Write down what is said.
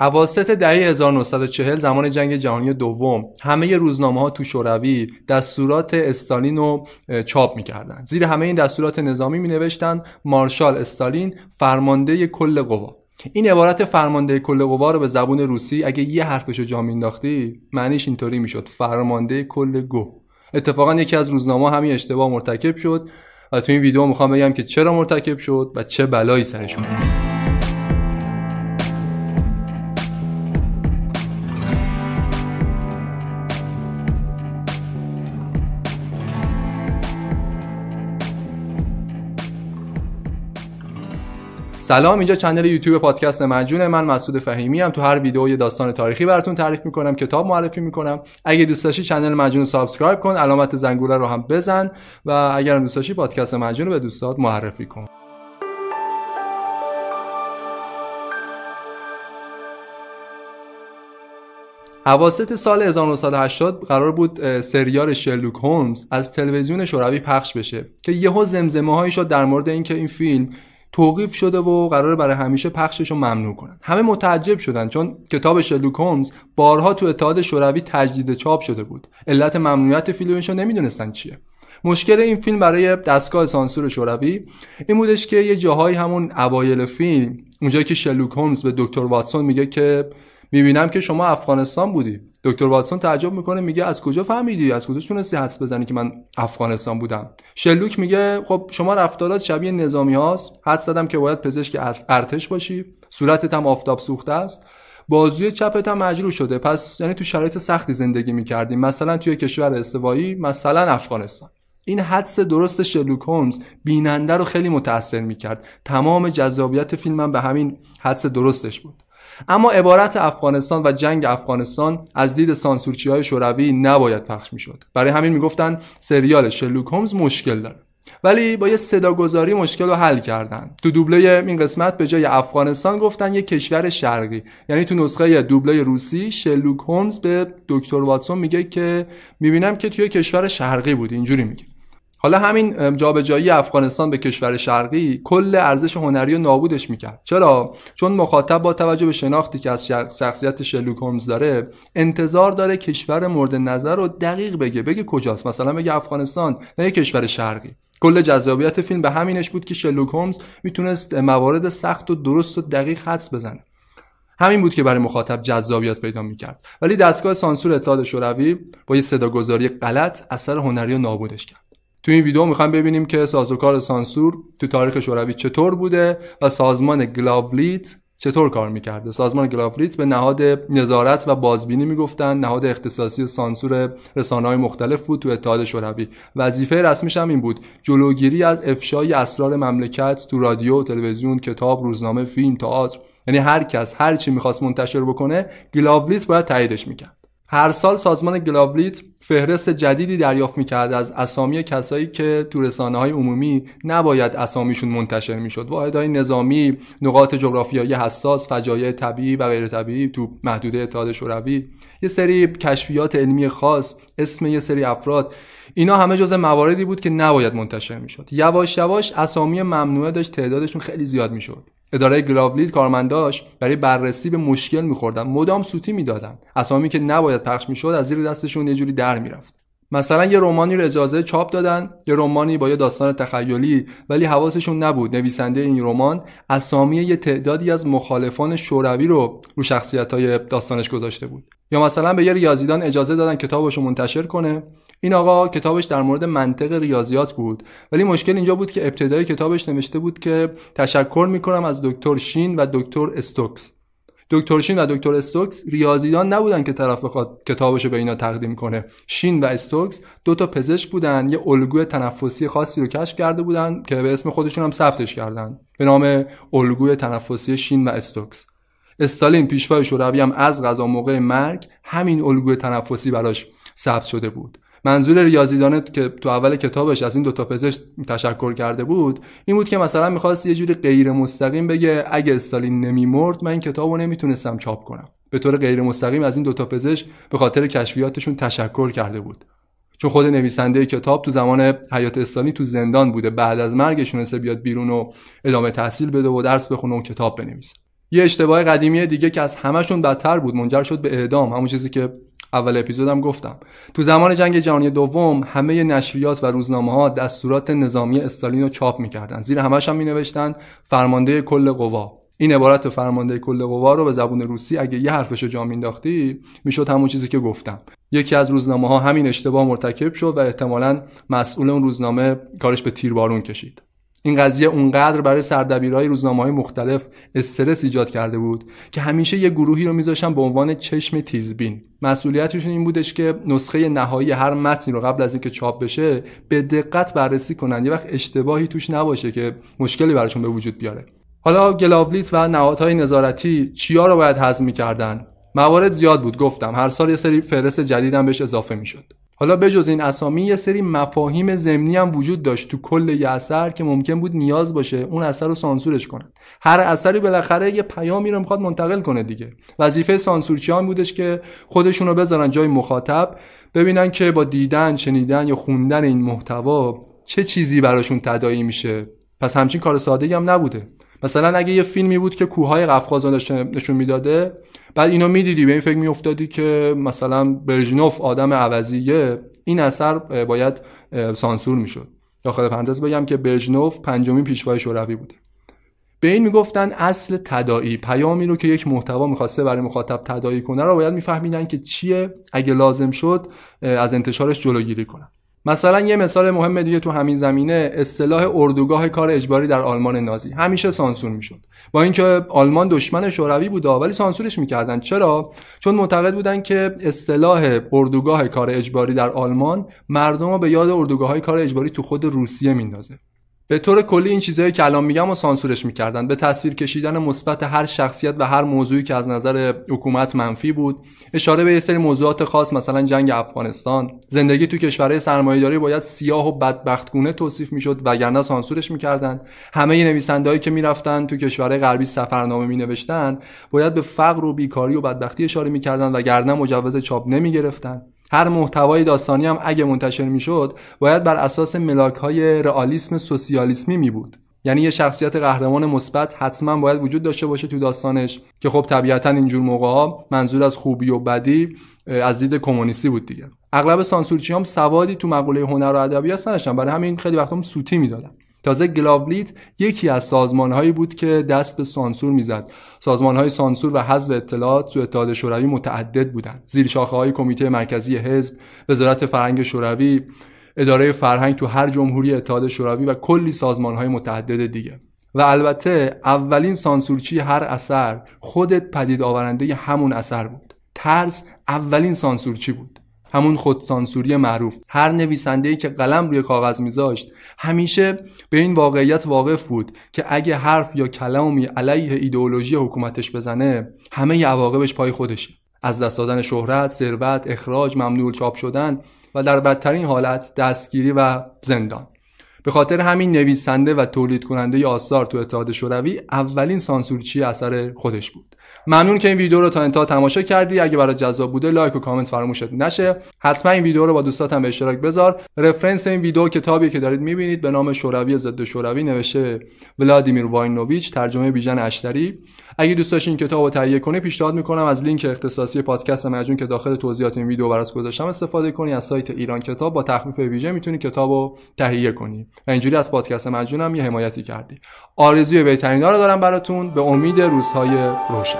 اواسط دهه 1940 زمان جنگ جهانی دوم همه روزنامه ها تو شوروی دستورات استالین رو چاپ میکردن زیر همه این دستورات نظامی مینوشتن مارشال استالین فرمانده کل قوا این عبارت فرمانده کل قوا رو به زبون روسی اگه یه حرفش رو جا مینداختی معنیش اینطوری میشد فرمانده کل گو اتفاقا یکی از روزنامه همین اشتباه مرتکب شد و تو این ویدیو میخوام بگم که چرا مرتکب شد و چه بلایی سرشون سلام اینجا چنل یوتیوب پادکست مجون من مسعود فهیمی هم تو هر ویدیو یه داستان تاریخی براتون تعریف میکنم کتاب معرفی میکنم اگه دوست داشتی چنل مجون سابسکرایب کن علامت زنگوله رو هم بزن و اگر دوست داشتی پادکست مجون رو به دوستات معرفی کن اواسط سال 1980 قرار بود سریال شرلوک هولمز از تلویزیون شوروی پخش بشه که یهو زمزمه هایی شد در مورد اینکه این فیلم توقیف شده و قرار برای همیشه پخشش رو ممنوع کنن همه متعجب شدن چون کتاب شلوک هومز بارها تو اتحاد شوروی تجدید چاپ شده بود علت ممنوعیت فیلمش رو نمیدونستن چیه مشکل این فیلم برای دستگاه سانسور شوروی این بودش که یه جاهایی همون اوایل فیلم اونجایی که شلوک هومز به دکتر واتسون میگه که میبینم که شما افغانستان بودی دکتر واتسون تعجب میکنه میگه از کجا فهمیدی از کجا تونستی حدس بزنی که من افغانستان بودم شلوک میگه خب شما رفتارات شبیه نظامی هاست حد زدم که باید پزشک ارتش باشی صورتت هم آفتاب سوخته است بازوی چپت هم مجروح شده پس یعنی تو شرایط سختی زندگی میکردی مثلا توی کشور استوایی مثلا افغانستان این حدس درست شلوک هومز بیننده رو خیلی متاثر میکرد تمام جذابیت فیلمم به همین حدس درستش بود اما عبارت افغانستان و جنگ افغانستان از دید سانسورچی های شوروی نباید پخش میشد برای همین میگفتند سریال شلوک هومز مشکل داره ولی با یه صداگذاری مشکل رو حل کردن تو دوبله این قسمت به جای افغانستان گفتن یه کشور شرقی یعنی تو نسخه دوبله روسی شلوک هومز به دکتر واتسون میگه که میبینم که توی کشور شرقی بود اینجوری میگه حالا همین جابجایی افغانستان به کشور شرقی کل ارزش هنری رو نابودش میکرد چرا چون مخاطب با توجه به شناختی که از شخصیت شلوک هومز داره انتظار داره کشور مورد نظر رو دقیق بگه بگه کجاست مثلا بگه افغانستان نه کشور شرقی کل جذابیت فیلم به همینش بود که شلوک هومز میتونست موارد سخت و درست و دقیق حدس بزنه همین بود که برای مخاطب جذابیت پیدا میکرد ولی دستگاه سانسور اتحاد شوروی با یه صداگذاری غلط اثر هنری رو نابودش کرد تو این ویدیو میخوایم ببینیم که سازوکار سانسور تو تاریخ شوروی چطور بوده و سازمان گلابلیت چطور کار میکرده سازمان گلابلیت به نهاد نظارت و بازبینی میگفتن نهاد اختصاصی و سانسور رسانه های مختلف بود تو اتحاد شوروی وظیفه رسمیش هم این بود جلوگیری از افشای اسرار مملکت تو رادیو تلویزیون کتاب روزنامه فیلم تئاتر یعنی هر کس هر چی میخواست منتشر بکنه گلابلیت باید تاییدش میکرد هر سال سازمان گلابلیت فهرست جدیدی دریافت میکرد از اسامی کسایی که تو رسانه های عمومی نباید اسامیشون منتشر میشد واحدهای نظامی نقاط جغرافیایی حساس فجایع طبیعی و غیر طبیعی تو محدوده اتحاد شوروی یه سری کشفیات علمی خاص اسم یه سری افراد اینا همه جز مواردی بود که نباید منتشر میشد یواش یواش اسامی ممنوعه داشت تعدادشون خیلی زیاد میشد اداره گلاولید کارمنداش برای بررسی به مشکل میخوردن مدام سوتی میدادن اسامی که نباید پخش میشد از زیر دستشون یه جوری در میرفت مثلا یه رمانی رو اجازه چاپ دادن یه رمانی با یه داستان تخیلی ولی حواسشون نبود نویسنده این رمان اسامی یه تعدادی از مخالفان شوروی رو رو های داستانش گذاشته بود یا مثلا به یه ریاضیدان اجازه دادن کتابش رو منتشر کنه این آقا کتابش در مورد منطق ریاضیات بود ولی مشکل اینجا بود که ابتدای کتابش نوشته بود که تشکر میکنم از دکتر شین و دکتر استوکس دکتر شین و دکتر استوکس ریاضیدان نبودن که طرف بخواد کتابش رو به اینا تقدیم کنه شین و استوکس دو تا پزشک بودن یه الگوی تنفسی خاصی رو کشف کرده بودن که به اسم خودشون هم ثبتش کردن به نام الگوی تنفسی شین و استوکس استالین پیشوای شوروی هم از غذا موقع مرگ همین الگوی تنفسی براش ثبت شده بود منظور ریاضیدانه که تو اول کتابش از این دوتا پزشک تشکر کرده بود این بود که مثلا میخواست یه جوری غیر مستقیم بگه اگه استالین نمیمرد من این کتاب رو نمیتونستم چاپ کنم به طور غیر مستقیم از این دوتا پزشک به خاطر کشفیاتشون تشکر کرده بود چون خود نویسنده کتاب تو زمان حیات استالین تو زندان بوده بعد از مرگشون بیاد بیرون و ادامه تحصیل بده و درس بخونه و کتاب بنویسه یه اشتباه قدیمی دیگه که از همشون بدتر بود منجر شد به اعدام همون چیزی که اول اپیزودم گفتم تو زمان جنگ جهانی دوم همه نشریات و روزنامه ها دستورات نظامی استالین رو چاپ میکردن زیر همش هم مینوشتن فرمانده کل قوا این عبارت فرمانده کل قوا رو به زبون روسی اگه یه حرفش رو جا مینداختی میشد همون چیزی که گفتم یکی از روزنامه ها همین اشتباه مرتکب شد و احتمالا مسئول اون روزنامه کارش به تیربارون کشید این قضیه اونقدر برای سردبیرهای روزنامه های مختلف استرس ایجاد کرده بود که همیشه یه گروهی رو میذاشتن به عنوان چشم تیزبین مسئولیتشون این بودش که نسخه نهایی هر متنی رو قبل از اینکه چاپ بشه به دقت بررسی کنن یه وقت اشتباهی توش نباشه که مشکلی براشون به وجود بیاره حالا گلاولیت و نهادهای نظارتی چیا رو باید حذف میکردن موارد زیاد بود گفتم هر سال یه سری فهرست جدیدم بهش اضافه میشد حالا بجز این اسامی یه سری مفاهیم ضمنی هم وجود داشت تو کل یه اثر که ممکن بود نیاز باشه اون اثر رو سانسورش کنن هر اثری بالاخره یه پیامی رو میخواد منتقل کنه دیگه وظیفه سانسورچیان بودش که خودشون رو بذارن جای مخاطب ببینن که با دیدن شنیدن یا خوندن این محتوا چه چیزی براشون تدایی میشه پس همچین کار ساده هم نبوده مثلا اگه یه فیلمی بود که کوههای قفقاز نشون میداده بعد اینو میدیدی به این فکر میافتادی که مثلا برژنوف آدم عوضیه این اثر باید سانسور میشد داخل پرانتز بگم که برژنوف پنجمین پیشوای شوروی بوده به این میگفتن اصل تدایی پیامی رو که یک محتوا میخواسته برای مخاطب تدایی کنه رو باید میفهمیدن که چیه اگه لازم شد از انتشارش جلوگیری کنن مثلا یه مثال مهم دیگه تو همین زمینه اصطلاح اردوگاه کار اجباری در آلمان نازی همیشه سانسور میشد با اینکه آلمان دشمن شوروی بود ولی سانسورش میکردن چرا چون معتقد بودن که اصطلاح اردوگاه کار اجباری در آلمان مردم رو به یاد اردوگاه های کار اجباری تو خود روسیه میندازه به طور کلی این چیزهایی که الان میگم و سانسورش میکردن به تصویر کشیدن مثبت هر شخصیت و هر موضوعی که از نظر حکومت منفی بود اشاره به یه سری موضوعات خاص مثلا جنگ افغانستان زندگی تو کشورهای سرمایهداری باید سیاه و بدبختگونه توصیف میشد وگرنه سانسورش میکردند همه نویسندهایی که میرفتن تو کشورهای غربی سفرنامه مینوشتن باید به فقر و بیکاری و بدبختی اشاره میکردن وگرنه مجوز چاپ نمیگرفتن هر محتوای داستانی هم اگه منتشر میشد باید بر اساس ملاک های رئالیسم سوسیالیسمی می بود یعنی یه شخصیت قهرمان مثبت حتما باید وجود داشته باشه تو داستانش که خب طبیعتا اینجور موقع ها منظور از خوبی و بدی از دید کمونیستی بود دیگه اغلب سانسورچی هم سوادی تو مقوله هنر و ادبیات نداشتن برای همین خیلی وقتا هم سوتی میدادن تازه گلاولیت یکی از سازمانهایی بود که دست به سانسور میزد سازمانهای سانسور و حذف اطلاعات تو اتحاد شوروی متعدد بودند زیر شاخه های کمیته مرکزی حزب وزارت فرهنگ شوروی اداره فرهنگ تو هر جمهوری اتحاد شوروی و کلی سازمانهای متعدد دیگه و البته اولین سانسورچی هر اثر خودت پدید آورنده همون اثر بود ترس اولین سانسورچی بود همون خودسانسوری معروف هر نویسنده‌ای که قلم روی کاغذ میذاشت همیشه به این واقعیت واقف بود که اگه حرف یا کلامی علیه ایدئولوژی حکومتش بزنه همه عواقبش پای خودشی، از دست دادن شهرت، ثروت، اخراج، ممنوع چاپ شدن و در بدترین حالت دستگیری و زندان به خاطر همین نویسنده و تولید کننده آثار تو اتحاد شوروی اولین سانسورچی اثر خودش بود ممنون که این ویدیو رو تا انتها تماشا کردی اگه برات جذاب بوده لایک و کامنت فراموشت نشه حتما این ویدیو رو با دوستاتم به اشتراک بذار رفرنس این ویدیو کتابی که دارید میبینید به نام شوروی ضد شوروی نوشته ولادیمیر واینوویچ ترجمه بیژن اشتری اگه دوست داشتین کتاب رو تهیه کنی پیشنهاد میکنم از لینک اختصاصی پادکست مجون که داخل توضیحات این ویدیو برات گذاشتم استفاده کنی از سایت ایران کتاب با تخفیف ویژه میتونی کتاب رو تهیه کنی و اینجوری از پادکست هم یه حمایتی کردی آرزوی بهترینا رو دارم براتون به امید روزهای روشن